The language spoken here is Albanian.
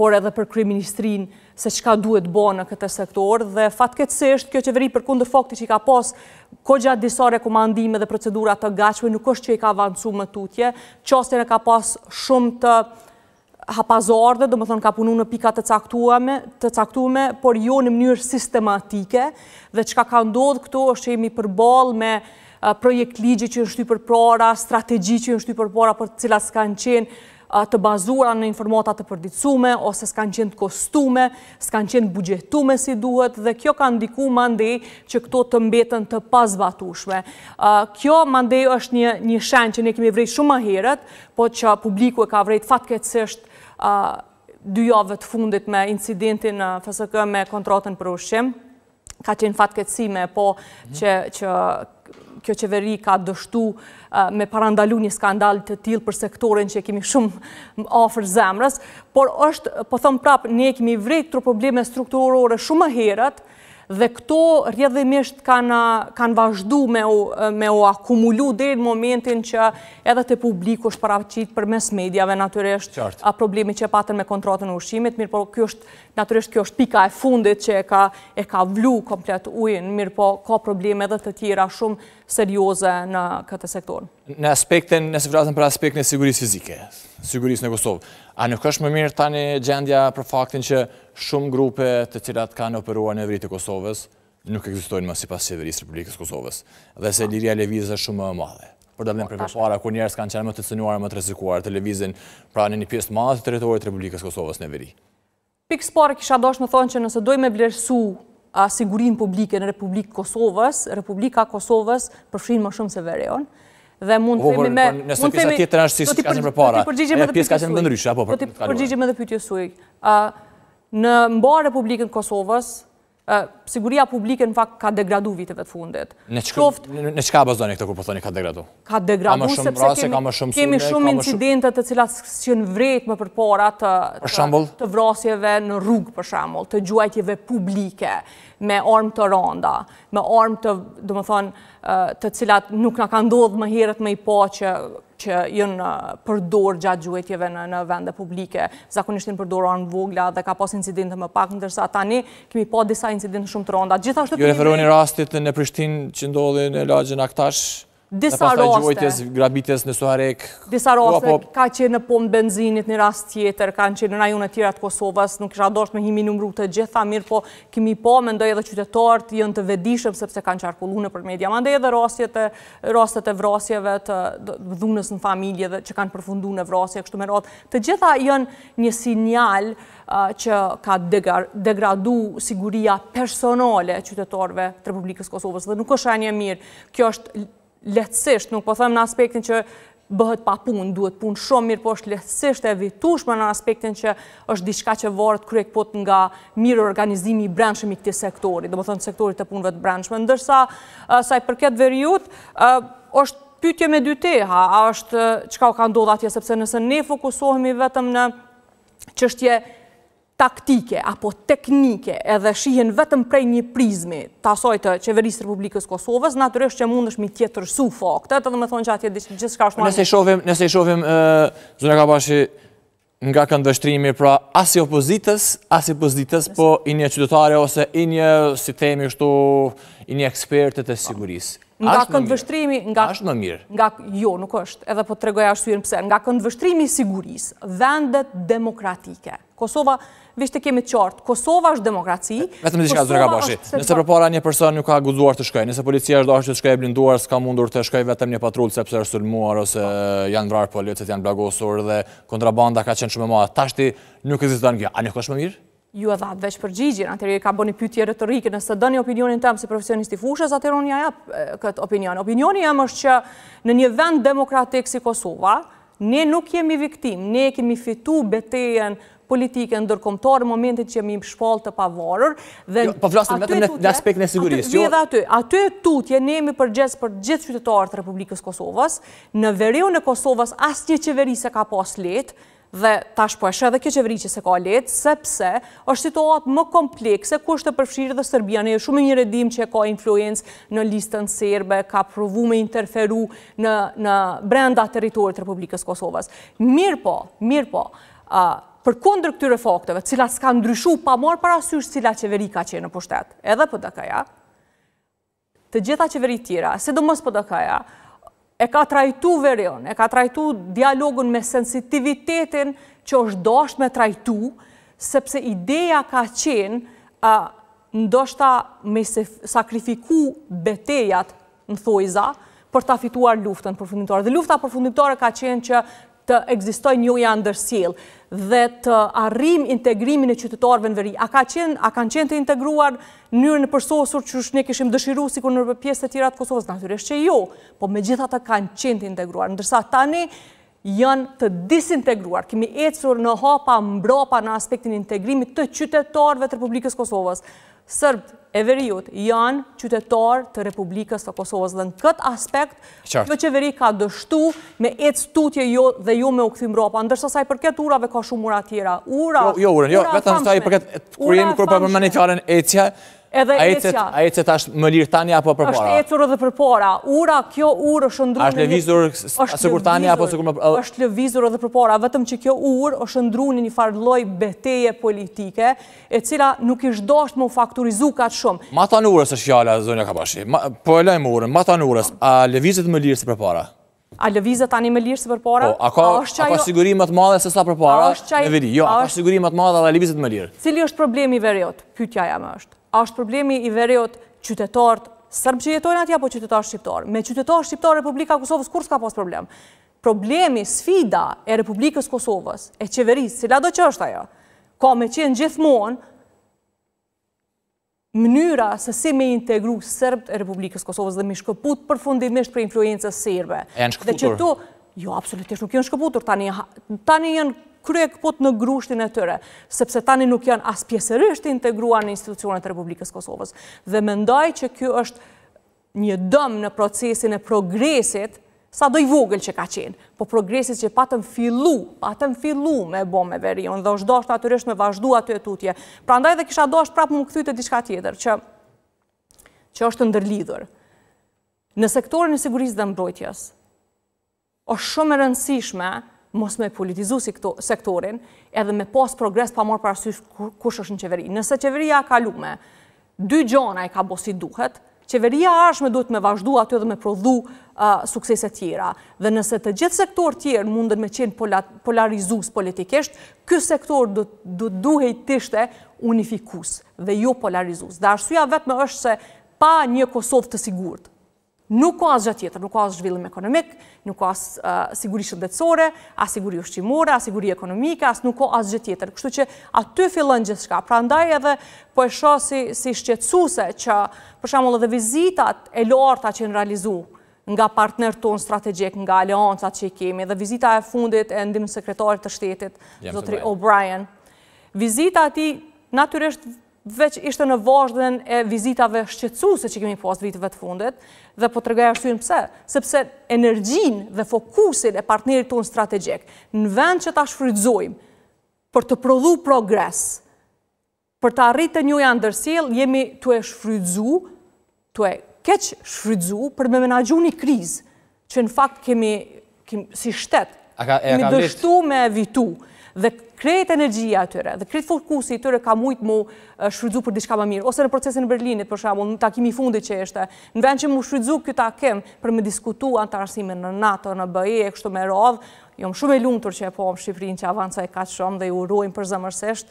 por edhe për kriministrin se qka duhet bo në këtë sektor dhe fatkecësht kjo qeveri për kundër fakti që i ka pos ko gjatë disa rekomandime dhe procedura të gachme nuk është që i ka avancu më tutje qostin në ka pos shumë të hapazor dhe dhe më thonë ka punu në pika të caktuame por jo në mënyrë sistematike dhe qka ka ndodhë këtu është që jemi përbol me projekt ligje që në shtypër para, strategi që në shtypër para, për cilat s'kanë qenë, të bazura në informatat të përdicume, ose s'kanë qenë të kostume, s'kanë qenë bugjetume si duhet, dhe kjo ka ndiku mandej që këto të mbetën të pasbatushme. Kjo mandej është një shenë që ne kemi vrejt shumë heret, po që publiku e ka vrejt fatkecështë dy javë të fundit me incidentin FSK me kontratën për ushqim, ka qenë fatkeci me po që kjo qeveri ka dështu eh, me parandalu një skandal të tilë për sektorin që kemi shumë ofër zemrës, por është, po thëmë prapë, ne kemi vrejt të probleme strukturore shumë më herët dhe këto rjedhëmisht kanë vazhdu me o akumulu dhe në momentin që edhe të publiku është paracit për mes medjave naturesht a problemi që e patën me kontratën ushimit, mirë po kjo është naturesht kjo është pika e fundit që e ka vlu komplet ujin, mirë po ka probleme dhe të tjera shumë serioze në këtë sektor. Në aspektin, nëse vratën për aspektin e sigurisë fizike, sigurisë në Kosovë, a nuk është më mirë tani gjendja për faktin që shumë grupe të cilat kanë operuar në vritë të Kosovës nuk eksistojnë më si pas qeverisë Republikës Kosovës dhe se liria levizës është shumë më madhe për të vendim prepara, ku njerës kanë qenë më të cënuarë, më të të televizin pra në një pjesë madhë të teritorit Republikës Kosovës në veri. Pikës parë kisha doshë më thonë që nëse dojmë e blersu sigurin publike në Republikë Kosovës, Republika Kosovës përshinë më shumë se vereon. Dhe mund të themi me... Po, Nësë në pjesë atjetër është si së të kasim për para, në pjesë kasim për nërysha, po për të kaluar. Në mba Republikën Kosovës, siguria publike në fakt ka degradu viteve të fundit. Në qëka bazoni këtë kur po thoni ka degradu? Ka degradu, sepse kemi shumë incidentet të cilat s'kënë vrejt më përpora të vrasjeve në rrugë për shambull, të gjuajtjeve publike, me armë të ronda, me armë të, të cilat nuk në ka ndodhë më herët më i po që që jënë uh, përdor gjatë gjuetjeve në vende publike. Zakonishtin përdor anë vogla dhe ka pas incidente më pak, ndërsa tani kemi pa disa incidente shumë të ronda. Gjithashtu... Ju referoni rastit në Prishtin që ndodhe në lagjën aktash? Disa roste. Pas taj në Disa roste, ka qenë në pomë benzinit një rast tjetër, kanë qenë në rajon e tjera të Kosovës, nuk isha dorsht me himi numru të gjitha, mirë po kimi po, me ndoj edhe qytetarët jënë të vedishëm sepse kanë qarkullu në për media. Ma ndoj edhe rostet e vrasjeve të dhunës në familje dhe që kanë përfundu në vrasje, kështu me rot. Të gjitha jënë një sinjal që ka degradu siguria personale qytetarëve të Republikës Kosovës dhe nuk është mirë. Kjo është lehtësisht, nuk po thëmë në aspektin që bëhet pa punë, duhet punë shumë, mirë po është lehtësisht e vitushme në aspektin që është diçka që varet kryek pot nga mirë organizimi i brendshëm i këti sektori, dhe më të punëve të brendshme, ndërsa saj për këtë veriut, është pytje me dy teha, a është që ka u ka ndodhë atje, sepse nëse ne fokusohemi vetëm në qështje nështë, taktike apo teknike edhe shihen vetëm prej një prizmi të asoj të qeverisë Republikës Kosovës, naturësht që mund është mi tjetër su faktët, edhe me thonë që atje dhe gjithë shka është po marë. Nëse i shovim, zure ka pashi nga këndështrimi, pra as i opozitës, as i opozitës, po i një qytetare ose i një, si temi, shtu, i një ekspertët e sigurisë. Nga këndëvështrimi... Ashtë në mirë. Jo, nuk është, edhe po të regoja është syrën pëse. Nga sigurisë, vendet demokratike, Kosova, vishë të kemi qartë, Kosova është demokraci. Vetëm dhe shka zërë ka bashi, nëse përpara një person nuk ka guzuar të shkoj, nëse policia është dashë të shkoj e blinduar, s'ka mundur të shkoj vetëm një patrull, sepse është sulmuar ose janë vrarë policët, janë blagosur dhe kontrabanda ka qenë shumë e ma, tashti nuk existan kja, a një kosh më mirë? Ju e dhatë veç përgjigjën, atërë e ka bo një pytje retorike, nëse dë një opinionin temë si profesionisti fushës, atërë unë jajap këtë opinion. Opinioni jemë është që në një vend demokratik si Kosova, ne nuk jemi viktim, ne kemi fitu betejen politike në në momentit që jemi më shpalë të pavarur. Jo, po flasën me të në aspekt në sigurisë. Vje dhe aty, aty e tutje ne jemi përgjes për gjithë qytetarët Republikës Kosovës, në vereu në Kosovës asë një qeveri se ka pas letë, dhe tash po eshe dhe edhe kje qeveri që se ka letë, sepse është situatë më komplekse ku është të përfshirë dhe Serbia. Në e shumë një redim që ka influencë në listën Serbe, ka provu me interferu në brenda teritorit Republikës Kosovës. Mirë po, mirë po, për kondër këtyre fakteve, cila s'ka ndryshu pa marë parasysh cila qeveri ka qenë në pushtet, edhe për DKJ, të gjitha qeveri tjera, se do mësë për DKJ, e ka trajtu verion, e ka trajtu dialogun me sensitivitetin që është dosht me trajtu, sepse ideja ka qenë ndoshta me sakrifiku betejat në thojza, për ta fituar luftën përfundimtore. Dhe lufta përfundimtore ka qenë që të egzistoj një janë dërsil dhe të arrim integrimin e qytetarve në veri. A kanë qenë të integruar njërë në përsosur që ne këshim dëshiru si kur nërë pjesë të tjera të Kosovës? Natyresht që jo, po me gjitha të kanë qenë të integruar. Ndërsa tani janë të disintegruar. Kemi ecur në hapa mbropa në aspektin integrimit të qytetarve të Republikës Kosovës. Sërbë, e veriut janë qytetarë të Republikës të Kosovës. Dhe në këtë aspekt, këtë qeveri ka dështu me ecë tutje jo dhe jo me u këthim ropa. Ndërsa saj përket urave ka shumë ura tjera. Ura, jo, uren, jo, jo vetëm saj përket, kërë jemi kërë për përmeni fjarën ecja, Edhe ecja. A ecet është më lirë tani apo përpora? është ecur edhe përpora. Ura, kjo urë është ndru... është levizur sëkur tani apo sëkur më... është levizur edhe përpora. Vetëm që kjo ur është ndru një një farloj beteje politike, e cila nuk ishtë doshtë më fakturizu ka shumë. në urës është fjala, zonja Kabashi. Po e lajmë urën, në urës, a levizit më lirë se për para? A levizit tani më lirë se për para? Po, a ka sigurimet madhe se sa për para në veri? Jo, a ka sigurimet madhe dhe levizit më lirë? Cili është problemi i veriot? Pytja jam është. A është problemi i veriot qytetarët sërbë që jetojnë atja po qytetarë shqiptarë? Me qytetarë shqiptarë Republika Kosovës kur s'ka pas problem? Problemi, sfida e Republikës Kosovës, e qeverisë, cila do që është ajo, ka me qenë gjithmonë mënyra se si me integru sërbët e Republikës Kosovës dhe me shkëput përfundimisht për influencës sërbë. E në shkëputur? Jo, absolutisht nuk janë shkëputur, tani janë kryek këput në grushtin e tëre, sepse tani nuk janë as pjesërësht integruar në institucionet e Republikës Kosovës. Dhe mendoj që kjo është një dëmë në procesin e progresit sa do i vogël që ka qenë, po progresit që patëm fillu, patëm fillu me bo me veri, dhe është doshtë atyresht me vazhdu aty e tutje. Pra ndaj dhe kisha doshtë prapë më këthyte diçka tjetër, që, që është ndërlidhur. Në sektorin e sigurisë dhe mbrojtjes, është shumë e rëndësishme mos me politizu si këto, sektorin edhe me pas progres pa morë parasysh kush është në qeveri. Nëse qeveria ka lume, dy gjona e ka bo si duhet, qeveria arshme duhet me vazhdu aty edhe me prodhu sukseset tjera. Dhe nëse të gjithë sektor tjerë mundën me qenë polarizus politikisht, kësë sektor duhet duhet tishte unifikus dhe jo polarizus. Dhe arsua vetë me është se pa një Kosovë të sigurët, Nuk ka asë gjatë tjetër, nuk ka asë zhvillim ekonomik, nuk ka asë siguri shëndetsore, asë siguri ushqimore, asë siguri ekonomike, asë nuk ka asë gjatë tjetër. Kështu që aty fillën gjithë shka. Pra ndaj edhe po e shoh si shqetsuse që shembull dhe vizitat e larta që janë realizu nga partner tonë strategik, nga aleancat që i kemi, dhe vizita e fundit e ndimë sekretarit të shtetit, zotri O'Brien. Vizita ati, naturisht, veç ishte në vazhden e vizitave shqetsu që kemi pas vitëve të fundet, dhe po të regaj në pse, sepse energjin dhe fokusin e partnerit tonë strategjek, në vend që ta shfrydzojmë për të prodhu progres, për të arritë të njëja ndërsil, jemi të e shfrydzu, të e keq shfrydzu për me menagju një kriz, që në fakt kemi si shtetë, kemi dështu me evitu, dhe kretë energjia atyre dhe kretë fokusi atyre ka mujtë mu shfridzu për diçka më mirë. Ose në procesin Berlinit, për shamu, në takimi fundi që eshte, në vend që mu shfridzu këta takim për me diskutu antarësime në NATO, në BE, e kështu me rovë, jom shumë e lungë tërë që e po më Shqiprin që avancaj ka të shumë dhe ju urojmë për zëmërsesht,